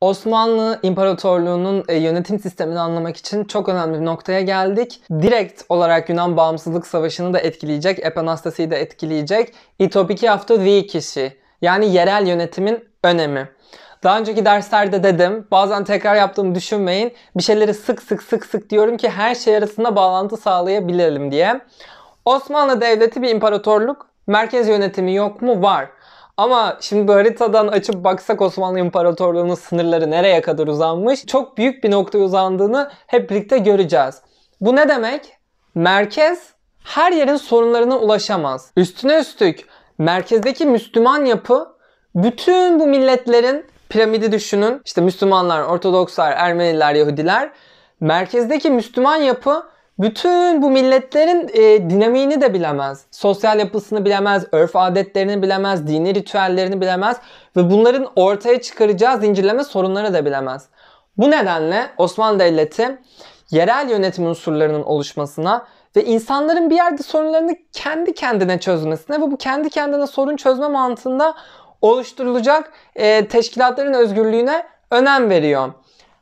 Osmanlı İmparatorluğu'nun e, yönetim sistemini anlamak için çok önemli bir noktaya geldik. Direkt olarak Yunan Bağımsızlık Savaşı'nı da etkileyecek, Epanastası'yı de etkileyecek. İtopiki hafta V kişi. Yani yerel yönetimin önemi. Daha önceki derslerde dedim. Bazen tekrar yaptığımı düşünmeyin. Bir şeyleri sık sık sık sık diyorum ki her şey arasında bağlantı sağlayabilelim diye. Osmanlı Devleti bir imparatorluk. Merkez yönetimi yok mu? Var. Ama şimdi bu haritadan açıp baksak Osmanlı İmparatorluğu'nun sınırları nereye kadar uzanmış? Çok büyük bir noktaya uzandığını hep birlikte göreceğiz. Bu ne demek? Merkez her yerin sorunlarına ulaşamaz. Üstüne üstlük merkezdeki Müslüman yapı bütün bu milletlerin piramidi düşünün. İşte Müslümanlar, Ortodokslar, Ermeniler, Yahudiler. Merkezdeki Müslüman yapı bütün bu milletlerin e, dinamiğini de bilemez. Sosyal yapısını bilemez, örf adetlerini bilemez, dini ritüellerini bilemez ve bunların ortaya çıkaracağı zincirleme sorunları da bilemez. Bu nedenle Osmanlı Devleti yerel yönetim unsurlarının oluşmasına ve insanların bir yerde sorunlarını kendi kendine çözmesine ve bu kendi kendine sorun çözme mantığında oluşturulacak e, teşkilatların özgürlüğüne önem veriyor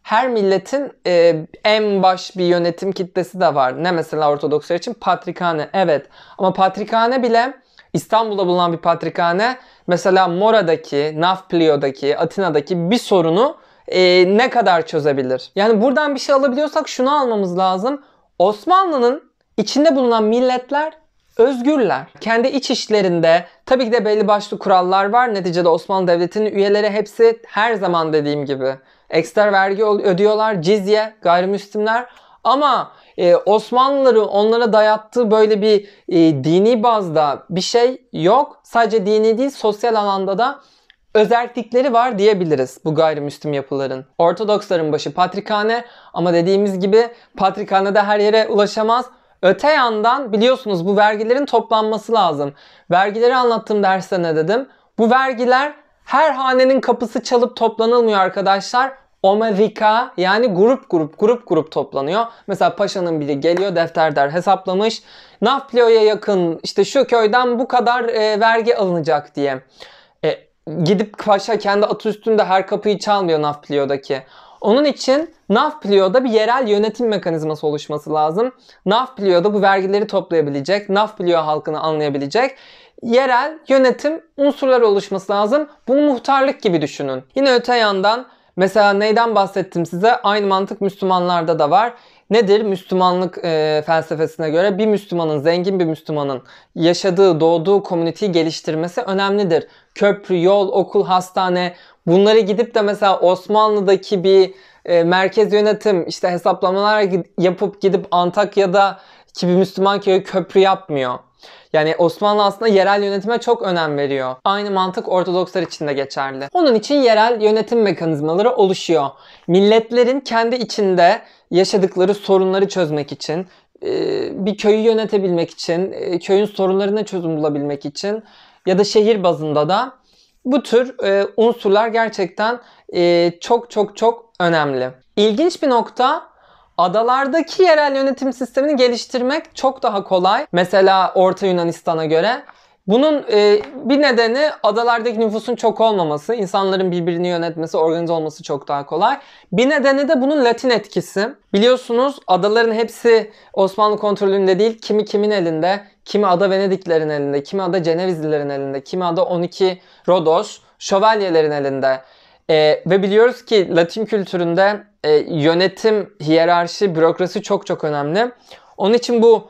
her milletin e, en baş bir yönetim kitlesi de var. Ne mesela Ortodokslar için? Patrikhane. Evet. Ama Patrikhane bile İstanbul'da bulunan bir patrikhane mesela Mora'daki, Nafplio'daki, Atina'daki bir sorunu e, ne kadar çözebilir? Yani buradan bir şey alabiliyorsak şunu almamız lazım. Osmanlı'nın içinde bulunan milletler özgürler. Kendi iç işlerinde tabii ki de belli başlı kurallar var. Neticede Osmanlı Devleti'nin üyeleri hepsi her zaman dediğim gibi Ekstra vergi ödüyorlar. Cizye gayrimüslimler. Ama e, Osmanlıların onlara dayattığı böyle bir e, dini bazda bir şey yok. Sadece dini değil sosyal alanda da özellikleri var diyebiliriz bu gayrimüslim yapıların. Ortodoksların başı patrikhane ama dediğimiz gibi patrikhanede her yere ulaşamaz. Öte yandan biliyorsunuz bu vergilerin toplanması lazım. Vergileri anlattığım derste ne dedim? Bu vergiler her hanenin kapısı çalıp toplanılmıyor arkadaşlar. Omevika yani grup grup grup grup toplanıyor. Mesela paşanın biri geliyor defter der hesaplamış. Nafplio'ya yakın işte şu köyden bu kadar e, vergi alınacak diye. E, gidip paşa kendi atı üstünde her kapıyı çalmıyor Nafplio'daki. Onun için NAFPLIO'da bir yerel yönetim mekanizması oluşması lazım. NAFPLIO'da bu vergileri toplayabilecek, NAFPLIO halkını anlayabilecek yerel yönetim unsurları oluşması lazım. Bunu muhtarlık gibi düşünün. Yine öte yandan mesela neyden bahsettim size? Aynı mantık Müslümanlarda da var. Nedir Müslümanlık e, felsefesine göre bir Müslümanın, zengin bir Müslümanın yaşadığı, doğduğu komüniteyi geliştirmesi önemlidir. Köprü, yol, okul, hastane bunları gidip de mesela Osmanlı'daki bir e, merkez yönetim işte hesaplamalar yapıp gidip Antakya'da ki bir Müslüman köyü köprü yapmıyor. Yani Osmanlı aslında yerel yönetime çok önem veriyor. Aynı mantık Ortodokslar için de geçerli. Onun için yerel yönetim mekanizmaları oluşuyor. Milletlerin kendi içinde yaşadıkları sorunları çözmek için, e, bir köyü yönetebilmek için, e, köyün sorunlarına çözüm bulabilmek için ya da şehir bazında da bu tür e, unsurlar gerçekten çok çok çok önemli. İlginç bir nokta Adalardaki yerel yönetim sistemini geliştirmek çok daha kolay. Mesela Orta Yunanistan'a göre. Bunun e, bir nedeni adalardaki nüfusun çok olmaması, insanların birbirini yönetmesi, organize olması çok daha kolay. Bir nedeni de bunun Latin etkisi. Biliyorsunuz adaların hepsi Osmanlı kontrolünde değil, kimi kimin elinde, kimi ada Venediklerin elinde, kimi ada Cenevizlilerin elinde, kimi ada 12 Rodos, şövalyelerin elinde. E, ve biliyoruz ki Latin kültüründe e, yönetim, hiyerarşi, bürokrasi çok çok önemli. Onun için bu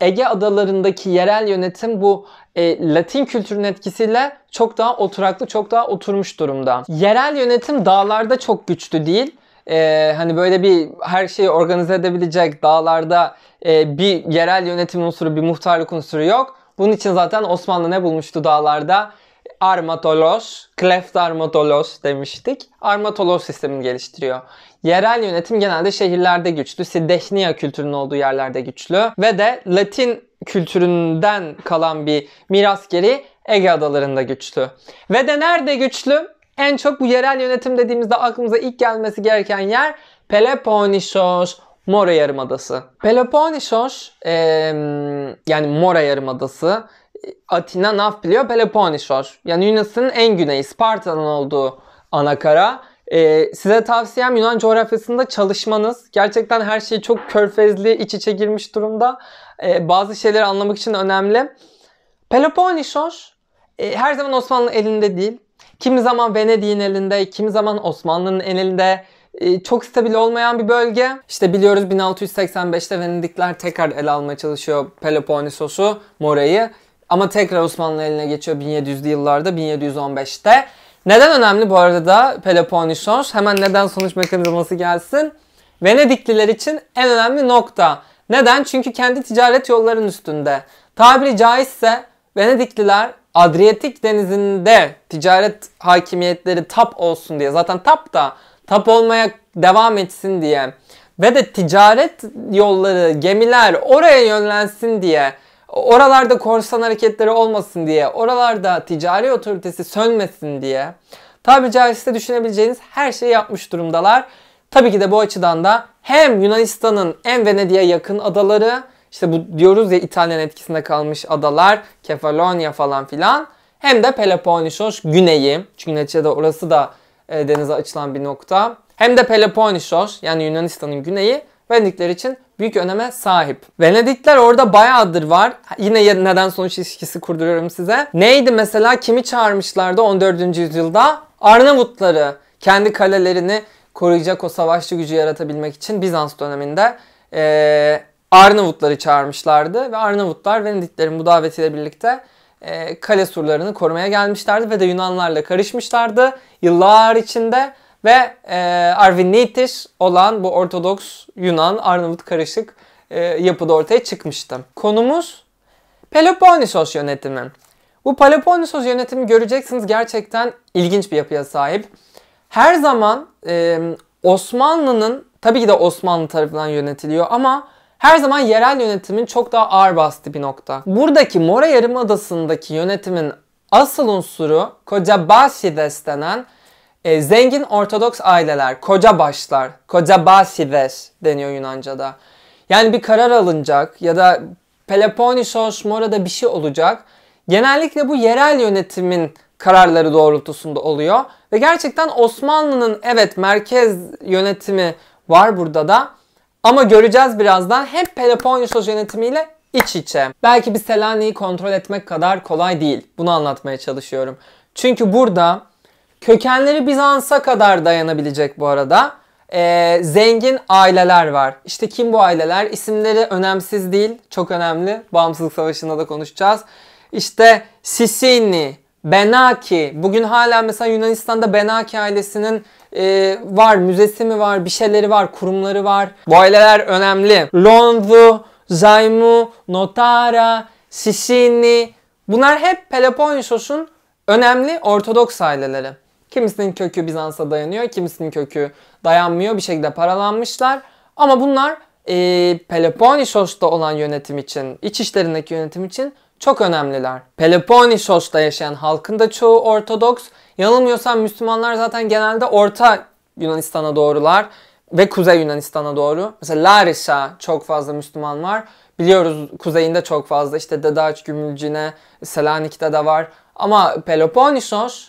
Ege adalarındaki yerel yönetim bu e, Latin kültürün etkisiyle çok daha oturaklı, çok daha oturmuş durumda. Yerel yönetim dağlarda çok güçlü değil. E, hani böyle bir her şeyi organize edebilecek dağlarda e, bir yerel yönetim unsuru, bir muhtarlık unsuru yok. Bunun için zaten Osmanlı ne bulmuştu dağlarda? Armatolos, Armatolos demiştik. Armatolos sistemini geliştiriyor. Yerel yönetim genelde şehirlerde güçlü, Sidehnia kültürünün olduğu yerlerde güçlü ve de Latin kültüründen kalan bir miras geri Ege adalarında güçlü. Ve de nerede güçlü? En çok bu yerel yönetim dediğimizde aklımıza ilk gelmesi gereken yer Peloponnesos, Mora Yarımadası. Peloponnesos, e, yani Mora Yarımadası Atina Nafplio Peloponnesos. Yani Yunanistan'ın en güneyi Sparta'nın olduğu anakara. Ee, size tavsiyem Yunan coğrafyasında çalışmanız. Gerçekten her şey çok körfezli, iç içe girmiş durumda. Ee, bazı şeyleri anlamak için önemli. Peloponnesos e, ee, her zaman Osmanlı elinde değil. Kimi zaman Venedik'in elinde, kimi zaman Osmanlı'nın elinde ee, çok stabil olmayan bir bölge. İşte biliyoruz 1685'te Venedikler tekrar ele almaya çalışıyor Peloponnesos'u, Mora'yı. Ama tekrar Osmanlı eline geçiyor 1700'lü yıllarda 1715'te. Neden önemli bu arada da Peloponnesos? Hemen neden sonuç mekanizması gelsin. Venedikliler için en önemli nokta. Neden? Çünkü kendi ticaret yollarının üstünde. Tabiri caizse Venedikliler Adriyatik denizinde ticaret hakimiyetleri tap olsun diye. Zaten tap da tap olmaya devam etsin diye. Ve de ticaret yolları, gemiler oraya yönlensin diye oralarda korsan hareketleri olmasın diye, oralarda ticari otoritesi sönmesin diye tabi caizse düşünebileceğiniz her şeyi yapmış durumdalar. Tabii ki de bu açıdan da hem Yunanistan'ın en Venedik'e yakın adaları, işte bu diyoruz ya İtalyan etkisinde kalmış adalar, Kefalonya falan filan. Hem de Peloponnesos güneyi. Çünkü neticede orası da e, denize açılan bir nokta. Hem de Peloponnesos yani Yunanistan'ın güneyi Venedikler için büyük öneme sahip. Venedikler orada bayağıdır var. Yine neden sonuç ilişkisi kurduruyorum size. Neydi mesela kimi çağırmışlardı 14. yüzyılda? Arnavutları kendi kalelerini koruyacak o savaşçı gücü yaratabilmek için Bizans döneminde e, Arnavutları çağırmışlardı ve Arnavutlar Venediklerin bu davetiyle birlikte e, kale surlarını korumaya gelmişlerdi ve de Yunanlarla karışmışlardı. Yıllar içinde ve e, Arvinitis olan bu Ortodoks Yunan Arnavut karışık e, yapıda ortaya çıkmıştı. Konumuz Peloponnesos yönetimi. Bu Peloponnesos yönetimi göreceksiniz gerçekten ilginç bir yapıya sahip. Her zaman e, Osmanlı'nın tabii ki de Osmanlı tarafından yönetiliyor ama her zaman yerel yönetimin çok daha ağır bastığı bir nokta. Buradaki Mora Yarımadası'ndaki yönetimin asıl unsuru Kocabasi destenen e, zengin Ortodoks aileler, koca başlar, koca basides deniyor Yunanca'da. Yani bir karar alınacak ya da Peleponisos Mora'da bir şey olacak. Genellikle bu yerel yönetimin kararları doğrultusunda oluyor. Ve gerçekten Osmanlı'nın evet merkez yönetimi var burada da. Ama göreceğiz birazdan hep Peleponisos yönetimiyle iç içe. Belki bir Selanik'i kontrol etmek kadar kolay değil. Bunu anlatmaya çalışıyorum. Çünkü burada Kökenleri Bizans'a kadar dayanabilecek bu arada. Ee, zengin aileler var. İşte kim bu aileler? İsimleri önemsiz değil, çok önemli. Bağımsızlık Savaşı'nda da konuşacağız. İşte Sisini, Benaki. Bugün hala mesela Yunanistan'da Benaki ailesinin e, var, müzesi mi var, bir şeyleri var, kurumları var. Bu aileler önemli. Londu, Zaymu, Notara, Sisini. Bunlar hep Peloponnesos'un önemli Ortodoks aileleri. Kimisinin kökü Bizans'a dayanıyor, kimisinin kökü dayanmıyor. Bir şekilde paralanmışlar. Ama bunlar e, Peloponnesos'ta olan yönetim için, iç işlerindeki yönetim için çok önemliler. Peloponnesos'ta yaşayan halkın da çoğu Ortodoks. Yanılmıyorsam Müslümanlar zaten genelde Orta Yunanistan'a doğrular ve Kuzey Yunanistan'a doğru. Mesela Larissa çok fazla Müslüman var. Biliyoruz kuzeyinde çok fazla işte Dedaç Gümülcine, Selanik'te de var. Ama Peloponnesos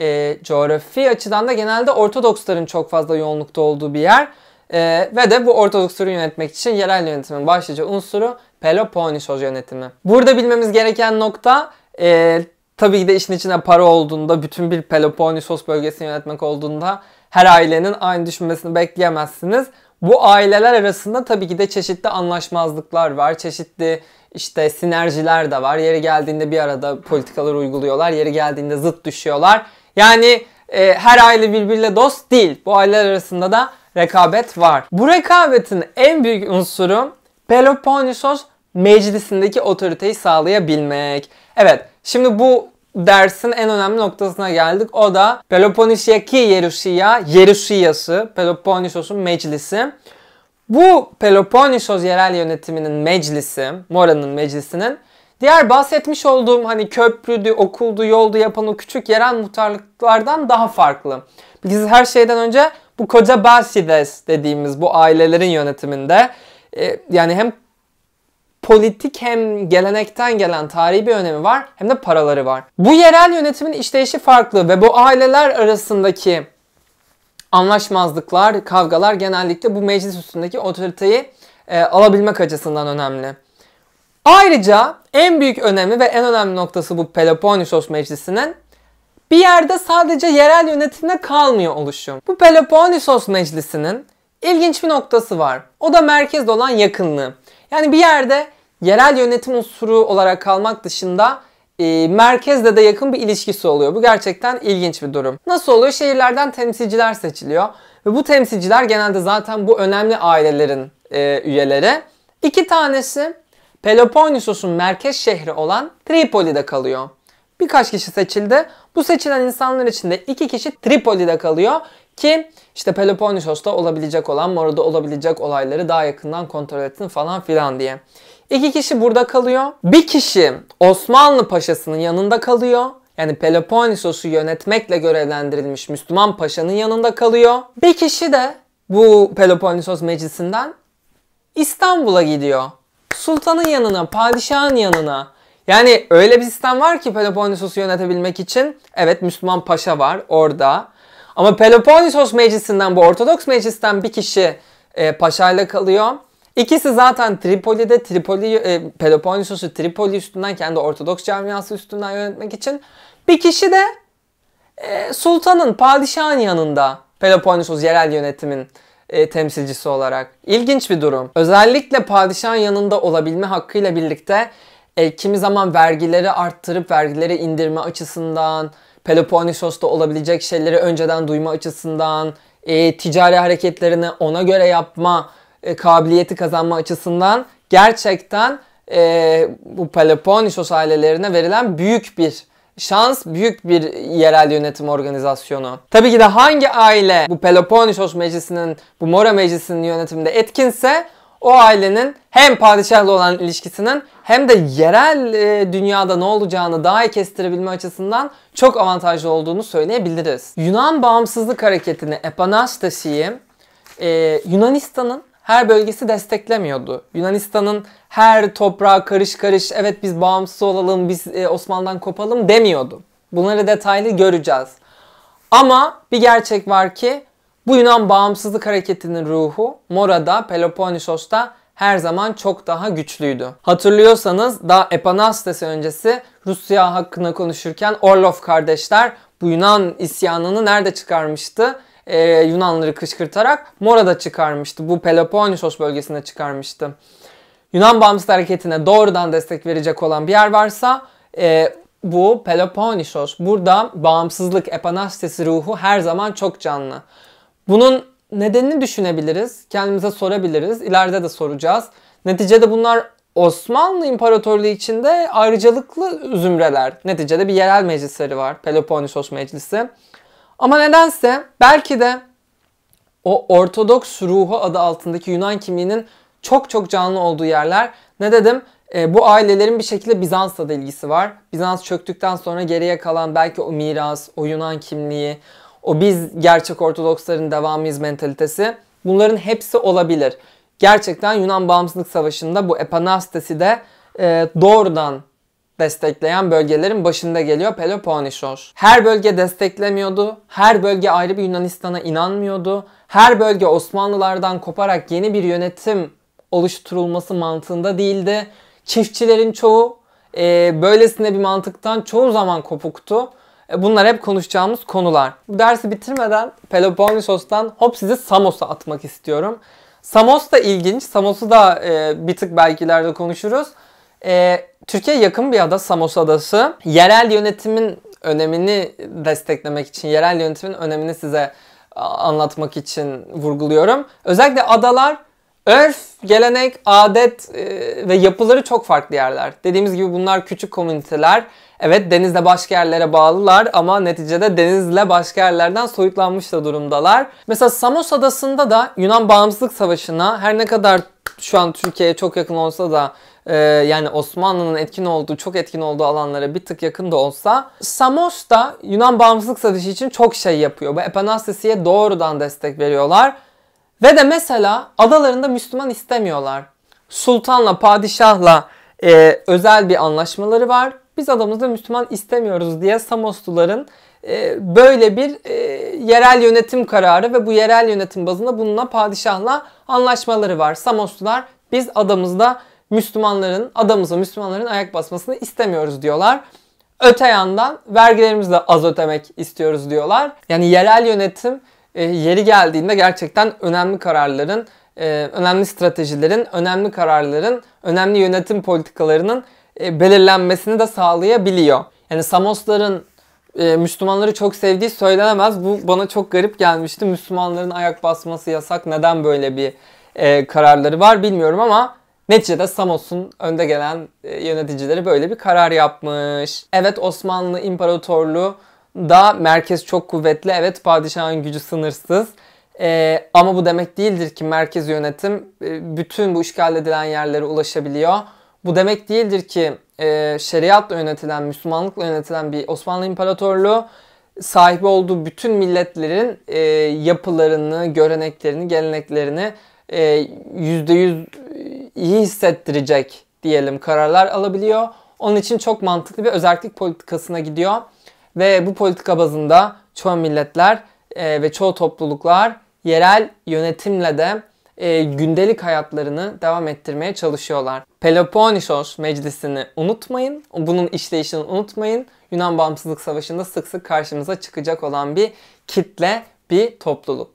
e, coğrafi açıdan da genelde Ortodoksların çok fazla yoğunlukta olduğu bir yer. E, ve de bu Ortodoksları yönetmek için yerel yönetimin başlıca unsuru Peloponnesos yönetimi. Burada bilmemiz gereken nokta e, tabii ki de işin içine para olduğunda, bütün bir Peloponnesos bölgesini yönetmek olduğunda her ailenin aynı düşünmesini bekleyemezsiniz. Bu aileler arasında tabii ki de çeşitli anlaşmazlıklar var, çeşitli işte sinerjiler de var. Yeri geldiğinde bir arada politikalar uyguluyorlar, yeri geldiğinde zıt düşüyorlar. Yani e, her aile birbiriyle dost değil. Bu aileler arasında da rekabet var. Bu rekabetin en büyük unsuru Peloponnesos meclisindeki otoriteyi sağlayabilmek. Evet şimdi bu dersin en önemli noktasına geldik. O da Peloponnesyaki Yeruşia, Yeruşiyası, Peloponnesos'un meclisi. Bu Peloponnesos yerel yönetiminin meclisi, Mora'nın meclisinin Diğer bahsetmiş olduğum hani köprüdü, okuldu, yoldu yapan o küçük yerel muhtarlıklardan daha farklı. Biz her şeyden önce bu koca basides dediğimiz bu ailelerin yönetiminde e, yani hem politik hem gelenekten gelen tarihi bir önemi var hem de paraları var. Bu yerel yönetimin işleyişi farklı ve bu aileler arasındaki anlaşmazlıklar, kavgalar genellikle bu meclis üstündeki otoriteyi e, alabilmek açısından önemli. Ayrıca en büyük önemi ve en önemli noktası bu Peloponnesos Meclisi'nin bir yerde sadece yerel yönetimde kalmıyor oluşu. Bu Peloponnesos Meclisi'nin ilginç bir noktası var. O da merkezde olan yakınlığı. Yani bir yerde yerel yönetim unsuru olarak kalmak dışında e, merkezle de yakın bir ilişkisi oluyor. Bu gerçekten ilginç bir durum. Nasıl oluyor? Şehirlerden temsilciler seçiliyor. Ve bu temsilciler genelde zaten bu önemli ailelerin e, üyeleri. İki tanesi Peloponnesos'un merkez şehri olan Tripoli'de kalıyor. Birkaç kişi seçildi. Bu seçilen insanlar içinde iki kişi Tripoli'de kalıyor ki işte Peloponnesos'ta olabilecek olan, Moro'da olabilecek olayları daha yakından kontrol etsin falan filan diye. İki kişi burada kalıyor. Bir kişi Osmanlı Paşası'nın yanında kalıyor. Yani Peloponnesos'u yönetmekle görevlendirilmiş Müslüman Paşa'nın yanında kalıyor. Bir kişi de bu Peloponnesos meclisinden İstanbul'a gidiyor sultanın yanına, padişahın yanına. Yani öyle bir sistem var ki Peloponnesos'u yönetebilmek için. Evet Müslüman paşa var orada. Ama Peloponnesos meclisinden bu Ortodoks meclisten bir kişi e, paşayla kalıyor. İkisi zaten Tripoli'de Tripoli e, Peloponnesus'u Tripoli üstünden kendi Ortodoks camiası üstünden yönetmek için bir kişi de e, sultanın, padişahın yanında Peloponnesos yerel yönetimin e, temsilcisi olarak. İlginç bir durum. Özellikle padişahın yanında olabilme hakkıyla birlikte e, kimi zaman vergileri arttırıp vergileri indirme açısından, Peloponnesos'ta olabilecek şeyleri önceden duyma açısından, e, ticari hareketlerini ona göre yapma e, kabiliyeti kazanma açısından gerçekten e, bu Peloponnesos ailelerine verilen büyük bir Şans büyük bir yerel yönetim organizasyonu. Tabii ki de hangi aile bu Peloponnesos Meclisi'nin, bu Mora Meclisi'nin yönetiminde etkinse o ailenin hem padişahla olan ilişkisinin hem de yerel e, dünyada ne olacağını daha iyi kestirebilme açısından çok avantajlı olduğunu söyleyebiliriz. Yunan bağımsızlık hareketini Epanastasi'yi e, Yunanistan'ın her bölgesi desteklemiyordu. Yunanistan'ın her toprağı karış karış evet biz bağımsız olalım, biz e, Osmanlı'dan kopalım demiyordu. Bunları detaylı göreceğiz. Ama bir gerçek var ki bu Yunan bağımsızlık hareketinin ruhu Mora'da, Peloponnesos'ta her zaman çok daha güçlüydü. Hatırlıyorsanız daha Epanastes öncesi Rusya hakkında konuşurken Orlov kardeşler bu Yunan isyanını nerede çıkarmıştı? e, Yunanları kışkırtarak Mora'da çıkarmıştı. Bu Peloponnesos bölgesinde çıkarmıştı. Yunan bağımsız hareketine doğrudan destek verecek olan bir yer varsa e, bu Peloponnesos. Burada bağımsızlık, epanastesi ruhu her zaman çok canlı. Bunun nedenini düşünebiliriz, kendimize sorabiliriz, ileride de soracağız. Neticede bunlar Osmanlı İmparatorluğu içinde ayrıcalıklı zümreler. Neticede bir yerel meclisleri var, Peloponnesos Meclisi. Ama nedense belki de o Ortodoks ruhu adı altındaki Yunan kimliğinin çok çok canlı olduğu yerler ne dedim e, bu ailelerin bir şekilde Bizans'la da ilgisi var. Bizans çöktükten sonra geriye kalan belki o miras, o Yunan kimliği, o biz gerçek Ortodoksların devamıyız mentalitesi bunların hepsi olabilir. Gerçekten Yunan Bağımsızlık Savaşı'nda bu Epanastasi de e, doğrudan destekleyen bölgelerin başında geliyor Peloponnesos. Her bölge desteklemiyordu. Her bölge ayrı bir Yunanistan'a inanmıyordu. Her bölge Osmanlılardan koparak yeni bir yönetim oluşturulması mantığında değildi. Çiftçilerin çoğu e, böylesine bir mantıktan çoğu zaman kopuktu. E, bunlar hep konuşacağımız konular. Bu dersi bitirmeden Peloponnesos'tan hop sizi Samos'a atmak istiyorum. Samos da ilginç. Samos'u da e, bir tık belgilerde konuşuruz. E, ee, Türkiye yakın bir ada Samos Adası. Yerel yönetimin önemini desteklemek için, yerel yönetimin önemini size anlatmak için vurguluyorum. Özellikle adalar örf, gelenek, adet e, ve yapıları çok farklı yerler. Dediğimiz gibi bunlar küçük komüniteler. Evet denizle başka yerlere bağlılar ama neticede denizle başka yerlerden soyutlanmış da durumdalar. Mesela Samos adasında da Yunan Bağımsızlık Savaşı'na her ne kadar şu an Türkiye'ye çok yakın olsa da e, yani Osmanlı'nın etkin olduğu, çok etkin olduğu alanlara bir tık yakın da olsa Samos da Yunan bağımsızlık savaşı için çok şey yapıyor. Bu Epanasisi'ye doğrudan destek veriyorlar. Ve de mesela adalarında Müslüman istemiyorlar. Sultanla, padişahla e, özel bir anlaşmaları var. Biz adamızda Müslüman istemiyoruz diye Samosluların e, böyle bir e, yerel yönetim kararı ve bu yerel yönetim bazında bununla padişahla anlaşmaları var. Samoslular biz adamızda Müslümanların adamıza Müslümanların ayak basmasını istemiyoruz diyorlar. Öte yandan vergilerimizi de az ödemek istiyoruz diyorlar. Yani yerel yönetim e, yeri geldiğinde gerçekten önemli kararların, e, önemli stratejilerin, önemli kararların, önemli yönetim politikalarının e, belirlenmesini de sağlayabiliyor. Yani Samosların e, Müslümanları çok sevdiği söylenemez. Bu bana çok garip gelmişti. Müslümanların ayak basması yasak. Neden böyle bir e, kararları var bilmiyorum ama neticede Samos'un önde gelen e, yöneticileri böyle bir karar yapmış. Evet Osmanlı İmparatorluğu da merkez çok kuvvetli. Evet padişahın gücü sınırsız. E, ama bu demek değildir ki merkez yönetim bütün bu işgal edilen yerlere ulaşabiliyor. Bu demek değildir ki e, şeriatla yönetilen, Müslümanlıkla yönetilen bir Osmanlı İmparatorluğu sahip olduğu bütün milletlerin e, yapılarını, göreneklerini, geleneklerini e, %100 e, iyi hissettirecek diyelim kararlar alabiliyor. Onun için çok mantıklı bir özellik politikasına gidiyor. Ve bu politika bazında çoğu milletler e, ve çoğu topluluklar yerel yönetimle de e, gündelik hayatlarını devam ettirmeye çalışıyorlar. Peloponnesos meclisini unutmayın. Bunun işleyişini unutmayın. Yunan Bağımsızlık Savaşı'nda sık sık karşımıza çıkacak olan bir kitle, bir topluluk.